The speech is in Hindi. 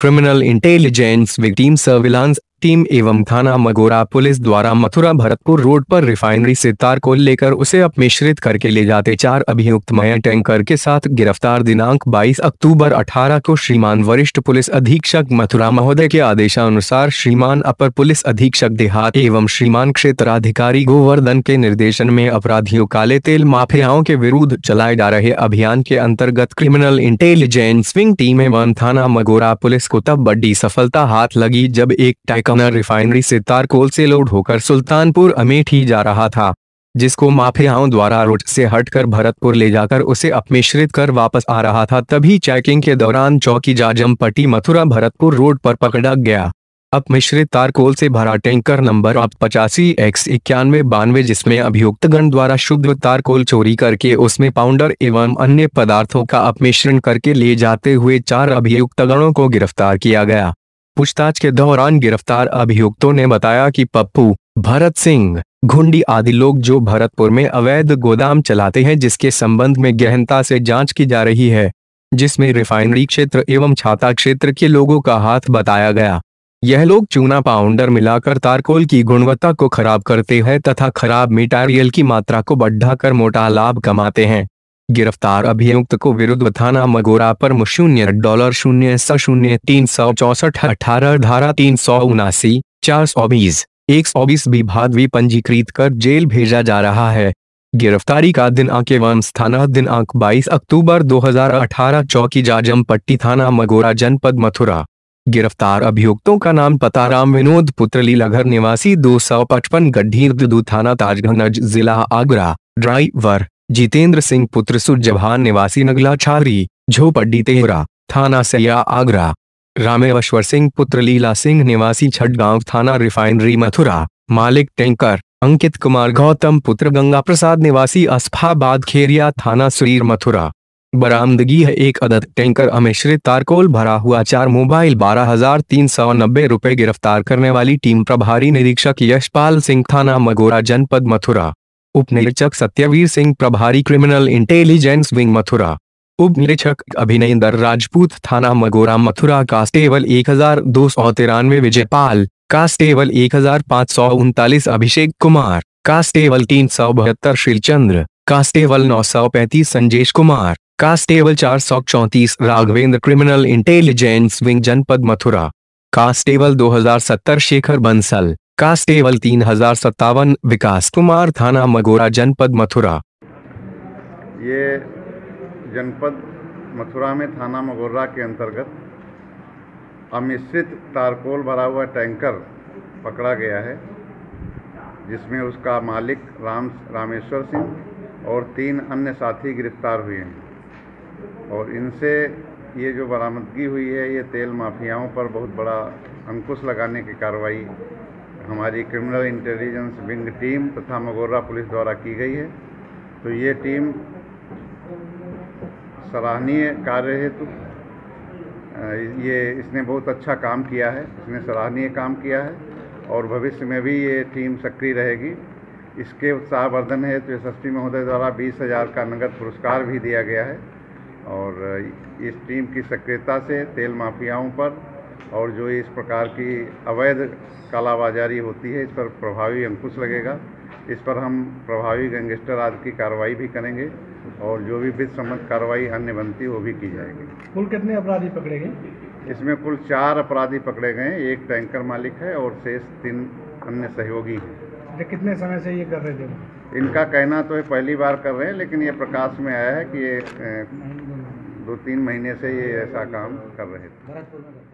criminal intelligence, victim surveillance, team एवं थाना मगोरा पुलिस द्वारा मथुरा भरतपुर रोड पर रिफाइनरी से तार को लेकर उसे अपमिश्रित करके ले जाते चार अभियुक्त मया टैंकर के साथ गिरफ्तार दिनांक 22 अक्टूबर 18 को श्रीमान वरिष्ठ पुलिस अधीक्षक मथुरा महोदय के आदेशानुसार श्रीमान अपर पुलिस अधीक्षक देहात एवं श्रीमान क्षेत्राधिकारी गोवर्धन के निर्देशन में अपराधियों काले तेल माफियाओं के विरुद्ध चलाए जा रहे अभियान के अंतर्गत क्रिमिनल इंटेलिजेंस विंग टीम एवं थाना मगोरा पुलिस को तब बड़ी सफलता हाथ लगी जब एक टैकर कमर रिफाइनरी से तारकोल से लोड होकर सुल्तानपुर अमेठी जा रहा था जिसको माफियाओं द्वारा रोड से हटकर भरतपुर ले जाकर उसे अपमिश्रित कर वापस आ रहा था तभी चेकिंग के दौरान चौकी पट्टी मथुरा भरतपुर रोड पर पकड़ा गया अपमिश्रित तारकोल से भरा टैंकर नंबर आप पचासी एक्स इक्यानवे बानवे जिसमें अभियुक्तगण द्वारा शुद्ध तारकोल चोरी करके उसमें पाउंडर एवं अन्य पदार्थों का अपमिश्रण करके ले जाते हुए चार अभियुक्तगणों को गिरफ्तार किया गया पूछताछ के दौरान गिरफ्तार अभियुक्तों ने बताया कि पप्पू भरत सिंह घुंडी आदि लोग जो भरतपुर में अवैध गोदाम चलाते हैं जिसके संबंध में गहनता से जांच की जा रही है जिसमें रिफाइनरी क्षेत्र एवं छाता क्षेत्र के लोगों का हाथ बताया गया यह लोग चूना पाउंडर मिलाकर तारकोल की गुणवत्ता को खराब करते हैं तथा खराब मटेरियल की मात्रा को बढ़ाकर मोटा लाभ कमाते हैं गिरफ्तार अभियुक्त को विरुद्ध थाना मगोरा पर शून्य डॉलर शून्य शून्य तीन सौ चौसठ अठारह धारा तीन सौ उनासी चार सौ बीस एक सौ बीस विभाग भी पंजीकृत कर जेल भेजा जा रहा है गिरफ्तारी का दिनांक एवं थाना दिनांक 22 अक्टूबर 2018 चौकी जाजम पट्टी थाना मगोरा जनपद मथुरा गिरफ्तार अभियुक्तों का नाम पता राम विनोद पुत्र लीलाघर निवासी दो सौ पचपन गड्ढी थाना ताजगंज जिला आगरा ड्राइवर जितेंद्र सिंह पुत्र सुरजवान निवासी नगला छारी झोपड्डी तेहरा थाना सया आगरा रामेश्वर सिंह पुत्र लीला सिंह निवासी छठगांव थाना रिफाइनरी मथुरा मालिक टैंकर अंकित कुमार गौतम पुत्र गंगा प्रसाद निवासी अस्फाबाद खेरिया थाना सुरीर मथुरा बरामदगी है एक अदद टैंकर अमिश्रित तारकोल भरा हुआ चार मोबाइल बारह हजार तीन सौ नब्बे रुपए गिरफ्तार करने वाली टीम प्रभारी निरीक्षक यशपाल सिंह थाना मगोरा जनपद मथुरा उप निरीक्षक सत्यवीर सिंह प्रभारी क्रिमिनल इंटेलिजेंस विंग मथुरा उप निरीक्षक अभिनयेंद्र राजपूत थाना मगोरा मथुरा कांस्टेबल एक हजार दो सौ तिरानवे विजयपाल कांस्टेबल एक हजार पाँच सौ उनतालीस अभिषेक कुमार कांस्टेबल तीन सौ बहत्तर श्रीचंद्र कांस्टेबल नौ सौ पैंतीस संजेश कुमार कांस्टेबल चार सौ चौंतीस राघवेंद्र क्रिमिनल इंटेलिजेंस विंग जनपद मथुरा कांस्टेबल सत्तर शेखर बंसल कास्टेवल तीन हजार सत्तावन विकास कुमार थाना मगोरा जनपद मथुरा ये जनपद मथुरा में थाना मगोरा के अंतर्गत अमिश्रित तारकोल भरा हुआ टैंकर पकड़ा गया है जिसमें उसका मालिक राम रामेश्वर सिंह और तीन अन्य साथी गिरफ्तार हुए हैं और इनसे ये जो बरामदगी हुई है ये तेल माफियाओं पर बहुत बड़ा अंकुश लगाने की कार्रवाई हमारी क्रिमिनल इंटेलिजेंस विंग टीम तथा मगोरा पुलिस द्वारा की गई है तो ये टीम सराहनीय कार्य हेतु तो, ये इसने बहुत अच्छा काम किया है इसने सराहनीय काम किया है और भविष्य में भी ये टीम सक्रिय रहेगी इसके उत्साहवर्धन हेतु तो यशस्वी महोदय द्वारा बीस हज़ार का नगद पुरस्कार भी दिया गया है और इस टीम की सक्रियता से तेल माफियाओं पर और जो इस प्रकार की अवैध कालाबाजारी होती है इस पर प्रभावी अंकुश लगेगा इस पर हम प्रभावी गैंगस्टर आदि की कार्रवाई भी करेंगे और जो भी वित्त संबंध कार्रवाई अन्य बनती वो भी की जाएगी कुल कितने अपराधी पकड़े गए इसमें कुल चार अपराधी पकड़े गए एक टैंकर मालिक है और शेष तीन अन्य सहयोगी हैं कितने समय से ये कर रहे थे इनका कहना तो ये पहली बार कर रहे हैं लेकिन ये प्रकाश में आया है कि ये दो तीन महीने से ये ऐसा काम कर रहे थे